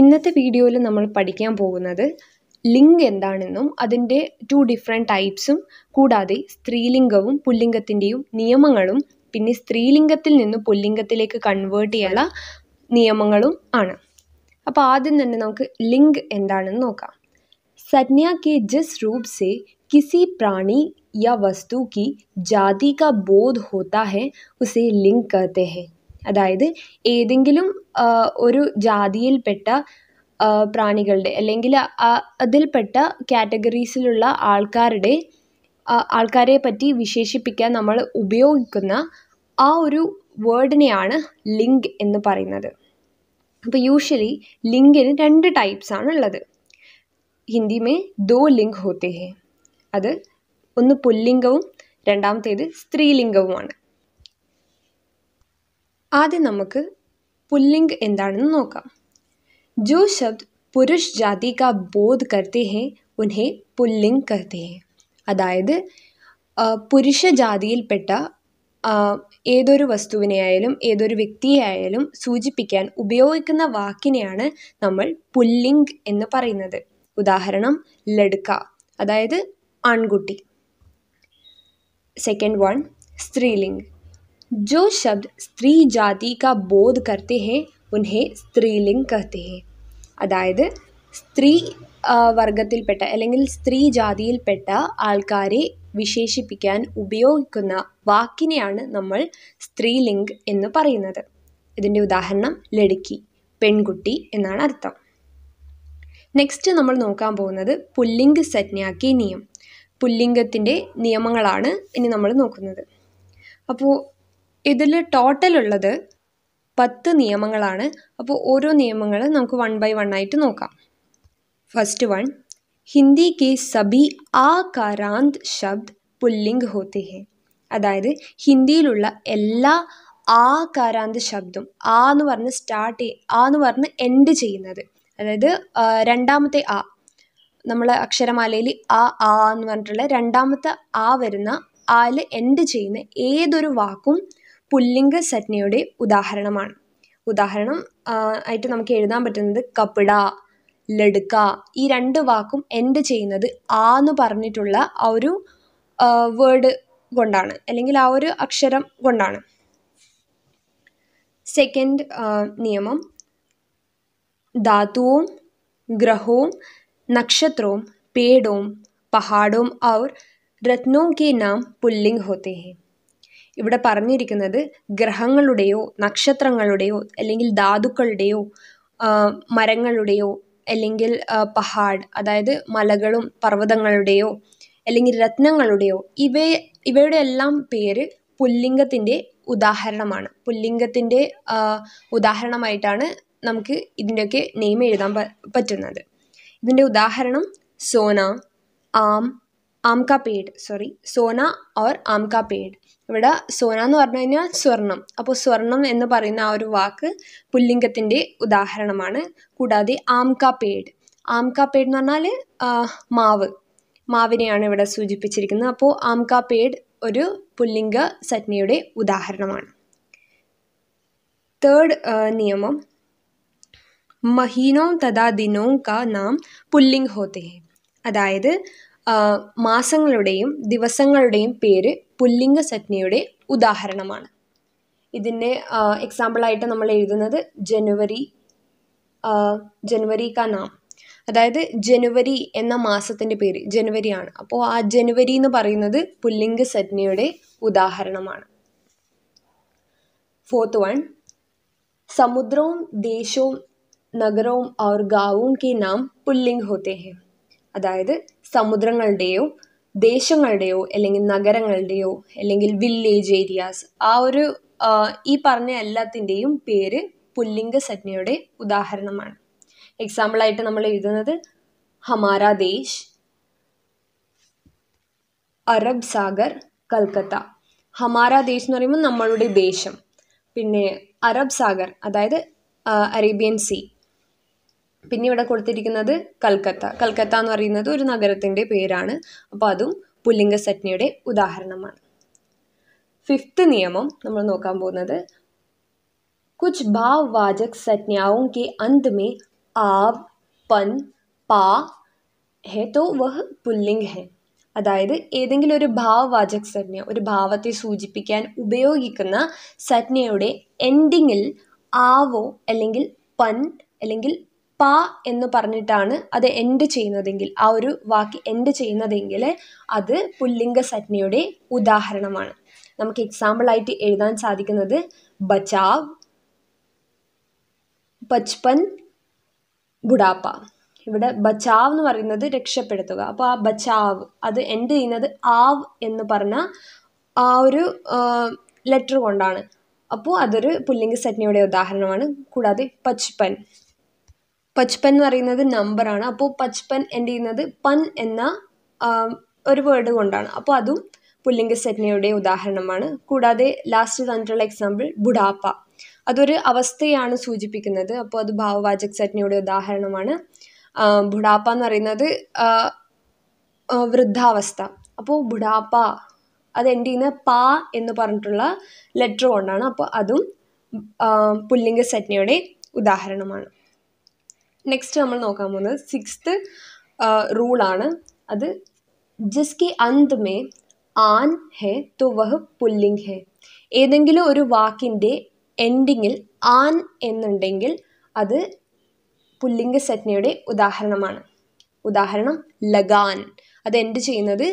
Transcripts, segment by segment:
ഇന്നത്തെ വീഡിയോയിൽ നമ്മൾ പഠിക്കാൻ പോകുന്നത് ലിംഗ് എന്താണെന്നും അതിൻ്റെ ടു ഡിഫറെൻറ്റ് ടൈപ്സും കൂടാതെ സ്ത്രീലിംഗവും പുല്ലിംഗത്തിൻ്റെയും നിയമങ്ങളും പിന്നെ സ്ത്രീലിംഗത്തിൽ നിന്ന് പുല്ലിംഗത്തിലേക്ക് കൺവേർട്ട് ചെയ്യാനുള്ള നിയമങ്ങളും ആണ് അപ്പോൾ ആദ്യം തന്നെ നമുക്ക് ലിംഗ് എന്താണെന്ന് നോക്കാം സജ്ഞ കെ ജസ് രൂപ് സെ കിസി പ്രാണി യാ വസ്തു കി ജാതി കാ ബോധ് ഹോത്താ ഹെ ഉസേ ലിംഗ് കഹത്തെ ഹെ അതായത് ഏതെങ്കിലും ഒരു ജാതിയിൽപ്പെട്ട പ്രാണികളുടെ അല്ലെങ്കിൽ അതിൽപ്പെട്ട കാറ്റഗറീസിലുള്ള ആൾക്കാരുടെ ആൾക്കാരെ പറ്റി വിശേഷിപ്പിക്കാൻ നമ്മൾ ഉപയോഗിക്കുന്ന ആ ഒരു വേർഡിനെയാണ് ലിങ്ക് എന്ന് പറയുന്നത് അപ്പോൾ യൂഷ്വലി ലിങ്കിന് രണ്ട് ആണ് ഉള്ളത് ഹിന്ദി മേ ദോ ലിങ്ക് ഹോത്തേ ഹേ അത് ഒന്ന് പുല്ലിംഗവും രണ്ടാമത്തേത് സ്ത്രീലിംഗവുമാണ് ആദ്യം നമുക്ക് പുല്ലിംഗ് എന്താണെന്ന് നോക്കാം ജോ ശബ്ദ് പുരുഷ് ജാതി കാ ബോധ് കർത്തേ ഹെ ഉൻഹെ പുല്ലിംഗ് കർത്തേ ഹെ അതായത് പുരുഷ ജാതിയിൽപ്പെട്ട ഏതൊരു വസ്തുവിനെയായാലും ഏതൊരു വ്യക്തിയെയായാലും സൂചിപ്പിക്കാൻ ഉപയോഗിക്കുന്ന വാക്കിനെയാണ് നമ്മൾ പുല്ലിംഗ് എന്ന് പറയുന്നത് ഉദാഹരണം ലഡ്ക അതായത് ആൺകുട്ടി സെക്കൻഡ് വൺ സ്ത്രീലിംഗ് जो शब्द स्त्री जाति का बोध करते हैं उन्हें സ്ത്രീലിംഗ് कहते हैं അതായത് സ്ത്രീ വർഗത്തിൽപ്പെട്ട അല്ലെങ്കിൽ സ്ത്രീ ജാതിയിൽപ്പെട്ട ആൾക്കാരെ വിശേഷിപ്പിക്കാൻ ഉപയോഗിക്കുന്ന വാക്കിനെയാണ് നമ്മൾ സ്ത്രീലിംഗ് എന്ന് പറയുന്നത് ഇതിൻ്റെ ഉദാഹരണം ലടുക്കി പെൺകുട്ടി എന്നാണ് അർത്ഥം നെക്സ്റ്റ് നമ്മൾ നോക്കാൻ പോകുന്നത് പുല്ലിംഗ് സജ്ഞാക്കി നിയം പുല്ലിംഗത്തിൻ്റെ നിയമങ്ങളാണ് ഇനി നമ്മൾ നോക്കുന്നത് അപ്പോൾ ഇതിൽ ടോട്ടൽ ഉള്ളത് പത്ത് നിയമങ്ങളാണ് അപ്പോൾ ഓരോ നിയമങ്ങൾ നമുക്ക് വൺ ബൈ വൺ ആയിട്ട് നോക്കാം ഫസ്റ്റ് വൺ ഹിന്ദി കെ സബി കാരാന്ത് ശബ്ദ് പുല്ലിംഗ് ഹോത്തി ഹെ അതായത് ഹിന്ദിയിലുള്ള എല്ലാ കാരാന്ത് ശബ്ദം ആ എന്ന് പറഞ്ഞ് സ്റ്റാർട്ട് ആ എന്ന് പറഞ്ഞ് എൻഡ് ചെയ്യുന്നത് അതായത് രണ്ടാമത്തെ ആ നമ്മൾ അക്ഷരമാലയിൽ ആ ആ എന്ന് പറഞ്ഞിട്ടുള്ള രണ്ടാമത്തെ ആ വരുന്ന ആല് എൻഡ് ചെയ്യുന്ന ഏതൊരു വാക്കും പുല്ലിംഗ സജ്ഞയുടെ ഉദാഹരണമാണ് ഉദാഹരണം ആയിട്ട് നമുക്ക് എഴുതാൻ പറ്റുന്നത് കപിട ലടുക്ക ഈ രണ്ട് വാക്കും എൻഡ് ചെയ്യുന്നത് ആ എന്ന് പറഞ്ഞിട്ടുള്ള ആ ഒരു വേർഡ് കൊണ്ടാണ് അല്ലെങ്കിൽ ആ ഒരു അക്ഷരം കൊണ്ടാണ് സെക്കൻഡ് നിയമം ധാതുവും ഗ്രഹവും നക്ഷത്രവും പേടവും പഹാടവും ഔർ रत्नों के नाम പുല്ലിംഗ് होते हैं ഇവിടെ പറഞ്ഞിരിക്കുന്നത് ഗ്രഹങ്ങളുടെയോ നക്ഷത്രങ്ങളുടെയോ അല്ലെങ്കിൽ ധാതുക്കളുടെയോ മരങ്ങളുടെയോ അല്ലെങ്കിൽ പഹാഡ് അതായത് മലകളും പർവ്വതങ്ങളുടെയോ അല്ലെങ്കിൽ രത്നങ്ങളുടെയോ ഇവയെ ഇവയുടെ എല്ലാം പേര് പുല്ലിംഗത്തിൻ്റെ ഉദാഹരണമാണ് പുല്ലിംഗത്തിൻ്റെ ഉദാഹരണമായിട്ടാണ് നമുക്ക് ഇതിൻ്റെയൊക്കെ നെയിം എഴുതാൻ പറ്റുന്നത് ഇതിൻ്റെ ഉദാഹരണം സോന ആം ആം കാ പേഡ് സോറി സോന ഓർ ആം കാ പേഡ് ഇവിടെ സോന എന്ന് പറഞ്ഞു കഴിഞ്ഞാൽ സ്വർണം അപ്പോൾ സ്വർണം എന്ന് പറയുന്ന ആ ഒരു വാക്ക് പുല്ലിംഗത്തിൻ്റെ ഉദാഹരണമാണ് കൂടാതെ ആംക പേട് ആംക പേട് എന്ന് പറഞ്ഞാൽ മാവ് മാവിനെയാണ് ഇവിടെ സൂചിപ്പിച്ചിരിക്കുന്നത് അപ്പോൾ ആംക പേട് ഒരു പുല്ലിംഗ സജ്ഞയുടെ ഉദാഹരണമാണ് തേർഡ് നിയമം മഹീനോ തഥാ ദിനോ ക നാം പുല്ലിംഗ് ഹോത്തേ അതായത് മാസങ്ങളുടെയും ദിവസങ്ങളുടെയും പേര് പുല്ലിംഗ സജ്ഞയുടെ ഉദാഹരണമാണ് ഇതിൻ്റെ എക്സാമ്പിളായിട്ട് നമ്മൾ എഴുതുന്നത് ജനുവരി ജനുവരി ക നാം അതായത് ജനുവരി എന്ന മാസത്തിൻ്റെ പേര് ജനുവരിയാണ് അപ്പോൾ ആ ജനുവരി എന്ന് പറയുന്നത് പുല്ലിംഗ സജ്ഞയുടെ ഉദാഹരണമാണ് ഫോർത്ത് വൺ സമുദ്രവും ദേശവും നഗരവും ഓർ ഗാവും കെ നാം പുല്ലിംഗ് ഹോത്തേ ഹെ അതായത് സമുദ്രങ്ങളുടെയും ദേശങ്ങളുടെയോ അല്ലെങ്കിൽ നഗരങ്ങളുടെയോ അല്ലെങ്കിൽ വില്ലേജ് ഏരിയാസ് ആ ഒരു ഈ പറഞ്ഞ എല്ലാത്തിൻ്റെയും പേര് പുല്ലിംഗ സംജ്ഞയുടെ ഉദാഹരണമാണ് എക്സാമ്പിളായിട്ട് നമ്മൾ എഴുതുന്നത് ഹമാര ദേശ് അറബ് സാഗർ കൽക്കത്ത ഹമാര ദേശ് എന്ന് പറയുമ്പോൾ നമ്മളുടെ ദേശം പിന്നെ അറബ് സാഗർ അതായത് അറേബ്യൻ സീ പിന്നെ ഇവിടെ കൊടുത്തിരിക്കുന്നത് കൽക്കത്ത കൽക്കത്ത എന്ന് പറയുന്നത് ഒരു നഗരത്തിൻ്റെ പേരാണ് അപ്പോൾ അതും പുല്ലിംഗ സറ്റ്നിയുടെ ഉദാഹരണമാണ് ഫിഫ്ത്ത് നിയമം നമ്മൾ നോക്കാൻ പോകുന്നത് കുച്ച് ഭാവ് വാചക് സജ്ഞാവും കെ അന്ത് മേ ആവ് പൻ പാ ഹെ തോ വഹ് പുല്ലിംഗ് ഹെ അതായത് ഏതെങ്കിലും ഒരു ഭാവവാചക് സജ്ഞ ഒരു ഭാവത്തെ സൂചിപ്പിക്കാൻ ഉപയോഗിക്കുന്ന സജ്ഞയുടെ എൻഡിങ്ങിൽ ആവോ അല്ലെങ്കിൽ പൻ അല്ലെങ്കിൽ പാ എന്ന് പറഞ്ഞിട്ടാണ് അത് എൻഡ് ചെയ്യുന്നതെങ്കിൽ ആ ഒരു വാക്ക് എൻഡ് ചെയ്യുന്നതെങ്കിൽ അത് പുല്ലിംഗ സജ്ഞയുടെ ഉദാഹരണമാണ് നമുക്ക് എക്സാമ്പിളായിട്ട് എഴുതാൻ സാധിക്കുന്നത് ബച്ചാവ് ബച്പൻ ബുഡാപ്പ ഇവിടെ ബച്ചാവ് എന്ന് പറയുന്നത് രക്ഷപ്പെടുത്തുക അപ്പോൾ ആ ബച്ചാവ് അത് എൻഡ് ചെയ്യുന്നത് ആവ് എന്ന് പറഞ്ഞ ആ ഒരു ലെറ്റർ കൊണ്ടാണ് അപ്പോൾ അതൊരു പുല്ലിംഗ സജ്ഞയുടെ ഉദാഹരണമാണ് കൂടാതെ പച്പൻ പച്ചപ്പൻ എന്ന് പറയുന്നത് നമ്പറാണ് അപ്പോൾ പച്ചപ്പൻ എന്ത് ചെയ്യുന്നത് പൻ എന്ന ഒരു വേർഡ് കൊണ്ടാണ് അപ്പോൾ അതും പുല്ലിംഗ സംജ്ഞയുടെ ഉദാഹരണമാണ് കൂടാതെ ലാസ്റ്റ് തന്നിട്ടുള്ള എക്സാമ്പിൾ ബുഡാപ്പ അതൊരു അവസ്ഥയാണ് സൂചിപ്പിക്കുന്നത് അപ്പോൾ അത് ഭാവവാചക സംജ്ഞയുടെ ഉദാഹരണമാണ് ബുഡാപ്പ എന്ന് പറയുന്നത് വൃദ്ധാവസ്ഥ അപ്പോൾ ബുഡാപ്പ അത് എന്ത് ചെയ്യുന്ന പാ എന്ന് പറഞ്ഞിട്ടുള്ള ലെറ്റർ കൊണ്ടാണ് അപ്പോൾ അതും പുല്ലിംഗ സംജ്ഞയുടെ ഉദാഹരണമാണ് നെക്സ്റ്റ് നമ്മൾ നോക്കാൻ പോകുന്നത് റൂൾ റൂളാണ് അത് കി അന്ത് മേ ആൻ ഹെ തു വഹ് പുല്ലിംഗ് ഹെ ഏതെങ്കിലും ഒരു വാക്കിൻ്റെ എൻഡിങ്ങിൽ ആൻ എന്നുണ്ടെങ്കിൽ അത് പുല്ലിംഗ് സജ്ഞയുടെ ഉദാഹരണമാണ് ഉദാഹരണം ലഗാൻ അത് എൻഡ് ചെയ്യുന്നത്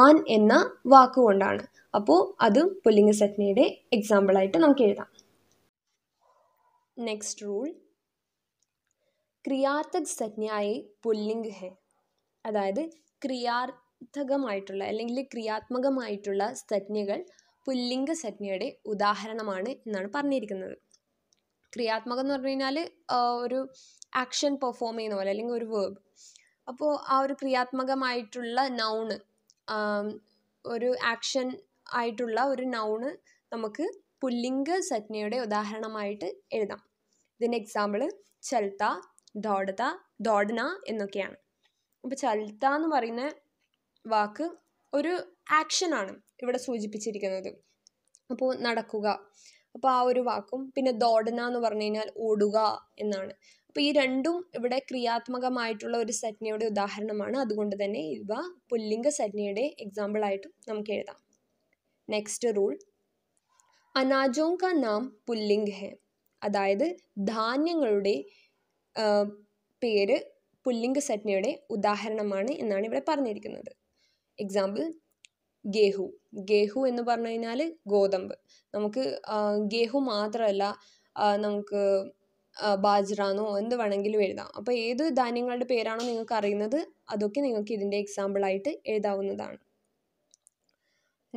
ആൻ എന്ന വാക്കുകൊണ്ടാണ് അപ്പോൾ അതും പുല്ലിംഗ് സജ്ഞയുടെ എക്സാമ്പിളായിട്ട് നമുക്ക് എഴുതാം നെക്സ്റ്റ് റൂൾ ക്രിയാർത്ഥക് സംജ്ഞായേ പുല്ലിംഗ് ഹെ അതായത് ക്രിയാർത്ഥകമായിട്ടുള്ള അല്ലെങ്കിൽ ക്രിയാത്മകമായിട്ടുള്ള സജ്ഞകൾ പുല്ലിംഗ സജ്ഞയുടെ ഉദാഹരണമാണ് എന്നാണ് പറഞ്ഞിരിക്കുന്നത് ക്രിയാത്മകം എന്ന് പറഞ്ഞു കഴിഞ്ഞാൽ ഒരു ആക്ഷൻ പെർഫോം ചെയ്യുന്ന പോലെ അല്ലെങ്കിൽ ഒരു വേർബ് അപ്പോൾ ആ ഒരു ക്രിയാത്മകമായിട്ടുള്ള നൗണ് ഒരു ആക്ഷൻ ആയിട്ടുള്ള ഒരു നൗണ് നമുക്ക് പുല്ലിംഗ സജ്ഞയുടെ ഉദാഹരണമായിട്ട് എഴുതാം ഇതിൻ്റെ എക്സാമ്പിൾ ചൽത്ത ദോഡത ദോഡന എന്നൊക്കെയാണ് അപ്പോൾ ചൽത്ത എന്ന് പറയുന്ന വാക്ക് ഒരു ആക്ഷനാണ് ഇവിടെ സൂചിപ്പിച്ചിരിക്കുന്നത് അപ്പോൾ നടക്കുക അപ്പോൾ ആ ഒരു വാക്കും പിന്നെ ദോഡന എന്ന് പറഞ്ഞു കഴിഞ്ഞാൽ ഓടുക എന്നാണ് അപ്പോൾ ഈ രണ്ടും ഇവിടെ ക്രിയാത്മകമായിട്ടുള്ള ഒരു സജ്ഞയുടെ ഉദാഹരണമാണ് അതുകൊണ്ട് തന്നെ ഇവ പുല്ലിംഗ സംജ്ഞയുടെ എക്സാമ്പിളായിട്ടും നമുക്ക് എഴുതാം നെക്സ്റ്റ് റൂൾ അനാജോങ്ക നാം പുല്ലിംഗ് ഹെ അതായത് ധാന്യങ്ങളുടെ പേര് പുല്ലിംഗ സജ്ഞയുടെ ഉദാഹരണമാണ് എന്നാണ് ഇവിടെ പറഞ്ഞിരിക്കുന്നത് എക്സാമ്പിൾ ഗേഹു ഗേഹു എന്ന് പറഞ്ഞു കഴിഞ്ഞാൽ ഗോതമ്പ് നമുക്ക് ഗേഹു മാത്രമല്ല നമുക്ക് ബാജ്രാന്നോ എന്ത് വേണമെങ്കിലും എഴുതാം അപ്പോൾ ഏത് ധാന്യങ്ങളുടെ പേരാണോ നിങ്ങൾക്ക് അറിയുന്നത് അതൊക്കെ നിങ്ങൾക്ക് ഇതിൻ്റെ എക്സാമ്പിളായിട്ട് എഴുതാവുന്നതാണ്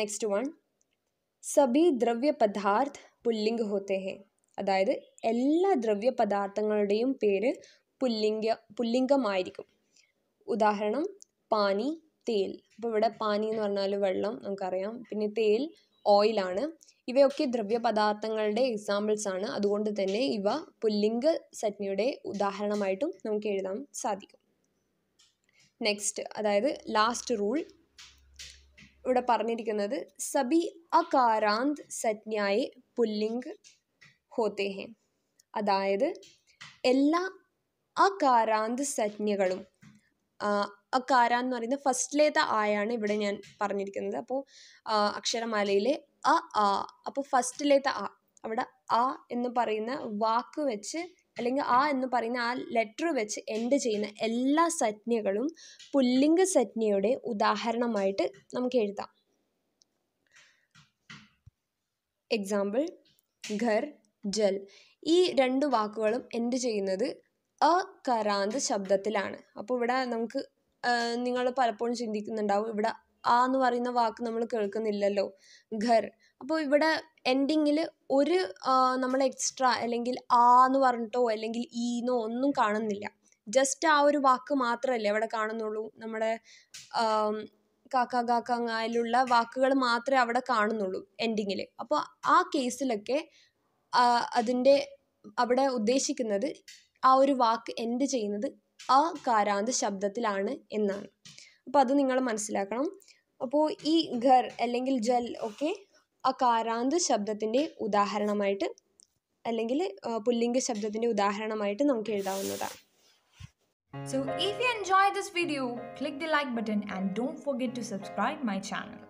നെക്സ്റ്റ് വൺ സബി ദ്രവ്യ പദാർത്ഥ പുല്ലിംഗ് ഹോത്തെ ഹെ അതായത് എല്ലാ ദ്രവ്യ പദാർത്ഥങ്ങളുടെയും പേര് പുല്ലിംഗ പുല്ലിംഗമായിരിക്കും ഉദാഹരണം പാനി തേൽ അപ്പോൾ ഇവിടെ പാനി എന്ന് പറഞ്ഞാൽ വെള്ളം നമുക്കറിയാം പിന്നെ തേൽ ഓയിലാണ് ഇവയൊക്കെ ദ്രവ്യ പദാർത്ഥങ്ങളുടെ എക്സാമ്പിൾസ് ആണ് അതുകൊണ്ട് തന്നെ ഇവ പുല്ലിംഗ സജ്ഞയുടെ ഉദാഹരണമായിട്ടും നമുക്ക് എഴുതാൻ സാധിക്കും നെക്സ്റ്റ് അതായത് ലാസ്റ്റ് റൂൾ ഇവിടെ പറഞ്ഞിരിക്കുന്നത് സബി അകാരാന്ത് സജ്ഞായെ പുല്ലിംഗ് ഹോത്തേ അതായത് എല്ലാ അകാരാന്ത് സജ്ഞകളും അകാര എന്ന് പറയുന്ന ഫസ്റ്റിലേത്തെ ആയാണ് ഇവിടെ ഞാൻ പറഞ്ഞിരിക്കുന്നത് അപ്പോൾ അക്ഷരമാലയിലെ അ ആ അപ്പോൾ ഫസ്റ്റിലേത്തെ ആ അവിടെ ആ എന്ന് പറയുന്ന വാക്ക് വെച്ച് അല്ലെങ്കിൽ ആ എന്ന് പറയുന്ന ആ ലെറ്റർ വെച്ച് എൻഡ് ചെയ്യുന്ന എല്ലാ സജ്ഞകളും പുല്ലിംഗ സജ്ഞയുടെ ഉദാഹരണമായിട്ട് നമുക്ക് എഴുതാം എക്സാമ്പിൾ ഘർ ജൽ ഈ രണ്ട് വാക്കുകളും എന്ത് ചെയ്യുന്നത് കരാന്ത് ശബ്ദത്തിലാണ് അപ്പോൾ ഇവിടെ നമുക്ക് നിങ്ങൾ പലപ്പോഴും ചിന്തിക്കുന്നുണ്ടാവും ഇവിടെ ആ എന്ന് പറയുന്ന വാക്ക് നമ്മൾ കേൾക്കുന്നില്ലല്ലോ ഘർ അപ്പോൾ ഇവിടെ എൻഡിങ്ങിൽ ഒരു നമ്മൾ എക്സ്ട്രാ അല്ലെങ്കിൽ ആ എന്ന് പറഞ്ഞിട്ടോ അല്ലെങ്കിൽ ഈന്നോ ഒന്നും കാണുന്നില്ല ജസ്റ്റ് ആ ഒരു വാക്ക് മാത്രമല്ലേ അവിടെ കാണുന്നുള്ളൂ നമ്മുടെ കാക്ക കാക്കങ്ങായിലുള്ള വാക്കുകൾ മാത്രമേ അവിടെ കാണുന്നുള്ളൂ എൻഡിങ്ങിൽ അപ്പോൾ ആ കേസിലൊക്കെ അതിൻ്റെ അവിടെ ഉദ്ദേശിക്കുന്നത് ആ ഒരു വാക്ക് എൻഡ് ചെയ്യുന്നത് അ കാരാന്ത് ശബ്ദത്തിലാണ് എന്നാണ് അപ്പോൾ അത് നിങ്ങൾ മനസ്സിലാക്കണം അപ്പോൾ ഈ ഘർ അല്ലെങ്കിൽ ജൽ ഒക്കെ കാരാന്ത് ശബ്ദത്തിൻ്റെ ഉദാഹരണമായിട്ട് അല്ലെങ്കിൽ പുല്ലിംഗ ശബ്ദത്തിൻ്റെ ഉദാഹരണമായിട്ട് നമുക്ക് എഴുതാവുന്നതാണ് So if you enjoyed this video, click the like button and don't forget to subscribe my channel.